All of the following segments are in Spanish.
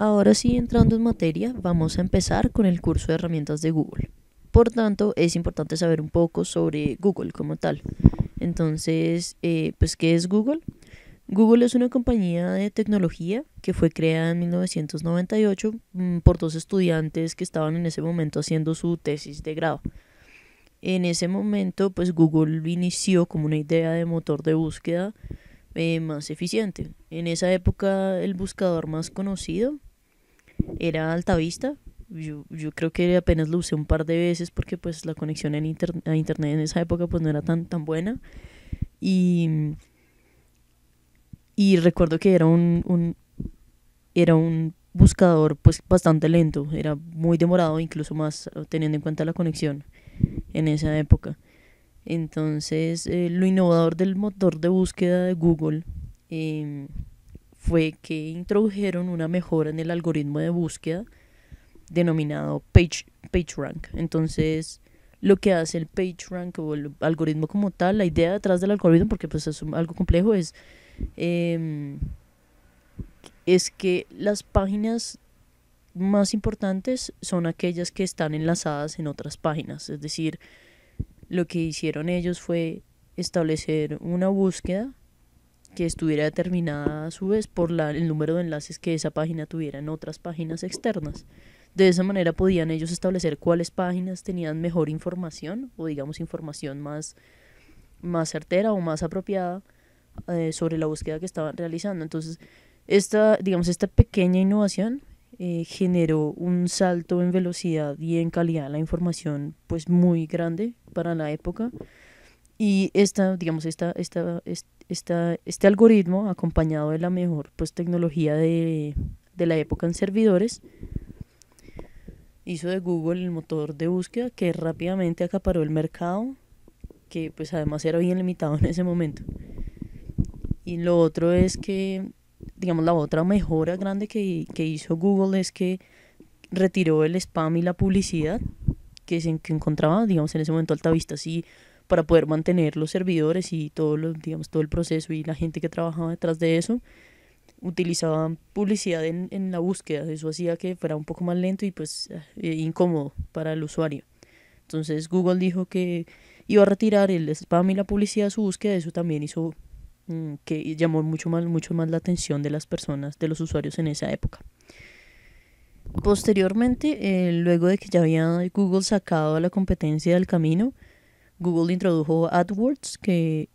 Ahora sí, entrando en materia, vamos a empezar con el curso de herramientas de Google. Por tanto, es importante saber un poco sobre Google como tal. Entonces, eh, pues, ¿qué es Google? Google es una compañía de tecnología que fue creada en 1998 mm, por dos estudiantes que estaban en ese momento haciendo su tesis de grado. En ese momento, pues Google inició como una idea de motor de búsqueda eh, más eficiente. En esa época, el buscador más conocido era alta vista. Yo, creo que apenas lo usé un par de veces porque pues la conexión en a internet en esa época pues no era tan, tan buena. Y, y recuerdo que era un, un, era un buscador pues bastante lento, era muy demorado incluso más teniendo en cuenta la conexión en esa época. Entonces eh, lo innovador del motor de búsqueda de Google em, fue que introdujeron una mejora en el algoritmo de búsqueda denominado page, PageRank. Entonces, lo que hace el PageRank o el algoritmo como tal, la idea detrás del algoritmo, porque pues es algo complejo, es, em, es que las páginas más importantes son aquellas que están enlazadas en otras páginas. Es decir, lo que hicieron ellos fue establecer una búsqueda que estuviera determinada a su vez por la, el número de enlaces que esa página tuviera en otras páginas externas. De esa manera podían ellos establecer cuáles páginas tenían mejor información o digamos información más, más certera o más apropiada eh, sobre la búsqueda que estaban realizando. Entonces, esta, digamos, esta pequeña innovación eh, generó un salto en velocidad y en calidad de la información pues muy grande para la época. Y esta, digamos, esta, esta, esta, este algoritmo, acompañado de la mejor pues, tecnología de, la época en servidores, hizo de Google el motor de búsqueda que rápidamente acaparó el mercado, que pues además era bien limitado en ese momento. Y lo otro es que, digamos, la otra mejora grande que, que hizo Google es que retiró el spam y la publicidad que se encontraba, digamos, en ese momento Altavista sí para poder mantener los servidores y todo, lo, digamos, todo el proceso y la gente que trabajaba detrás de eso utilizaban publicidad en, la búsqueda, eso hacía que fuera un poco más lento y pues eh, incómodo para el usuario. Entonces Google dijo que iba a retirar el spam y la publicidad de su búsqueda, eso también hizo mm, que llamó mucho más, mucho más la atención de las personas, de los usuarios en esa época. Posteriormente, eh, luego de que ya había Google sacado a la competencia del camino, Google introdujo AdWords, que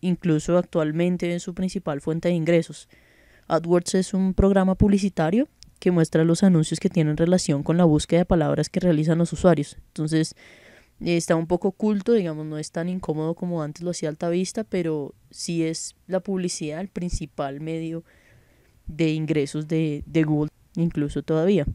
incluso actualmente es su principal fuente de ingresos. AdWords es un programa publicitario que muestra los anuncios que tienen relación con la búsqueda de palabras que realizan los usuarios. Entonces, está un poco oculto, digamos, no es tan incómodo como antes lo hacía Alta Vista, pero sí es la publicidad el principal medio de ingresos de, de Google, incluso todavía.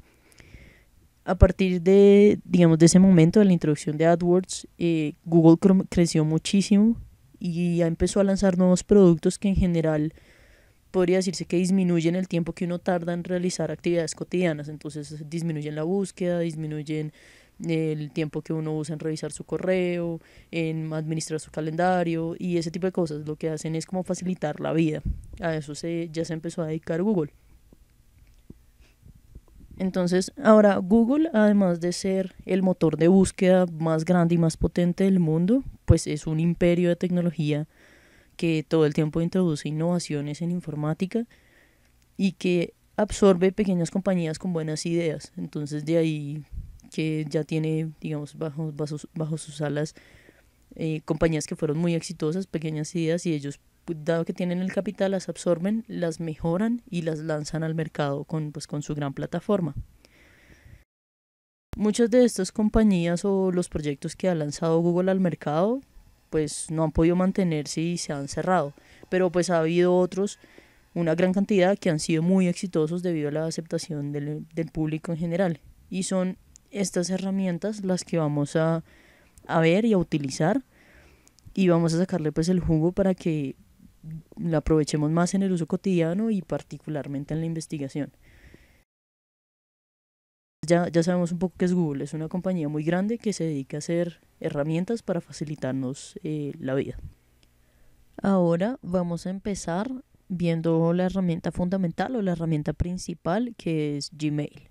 A partir de, digamos, de ese momento, de la introducción de AdWords, eh, Google creció muchísimo y ya empezó a lanzar nuevos productos que en general podría decirse que disminuyen el tiempo que uno tarda en realizar actividades cotidianas. Entonces disminuyen la búsqueda, disminuyen el tiempo que uno usa en revisar su correo, en administrar su calendario y ese tipo de cosas. Lo que hacen es como facilitar la vida. A eso se, ya se empezó a dedicar Google. Entonces, ahora Google, además de ser el motor de búsqueda más grande y más potente del mundo, pues es un imperio de tecnología que todo el tiempo introduce innovaciones en informática y que absorbe pequeñas compañías con buenas ideas. Entonces, de ahí que ya tiene, digamos, bajo, bajo, bajo sus alas eh, compañías que fueron muy exitosas, pequeñas ideas, y ellos dado que tienen el capital, las absorben, las mejoran y las lanzan al mercado con, pues, con su gran plataforma. Muchas de estas compañías o los proyectos que ha lanzado Google al mercado, pues no han podido mantenerse y se han cerrado. Pero pues ha habido otros, una gran cantidad, que han sido muy exitosos debido a la aceptación del, del público en general. Y son estas herramientas las que vamos a, a ver y a utilizar y vamos a sacarle pues el jugo para que la aprovechemos más en el uso cotidiano y particularmente en la investigación. Ya, ya sabemos un poco qué es Google, es una compañía muy grande que se dedica a hacer herramientas para facilitarnos eh, la vida. Ahora vamos a empezar viendo la herramienta fundamental o la herramienta principal que es Gmail.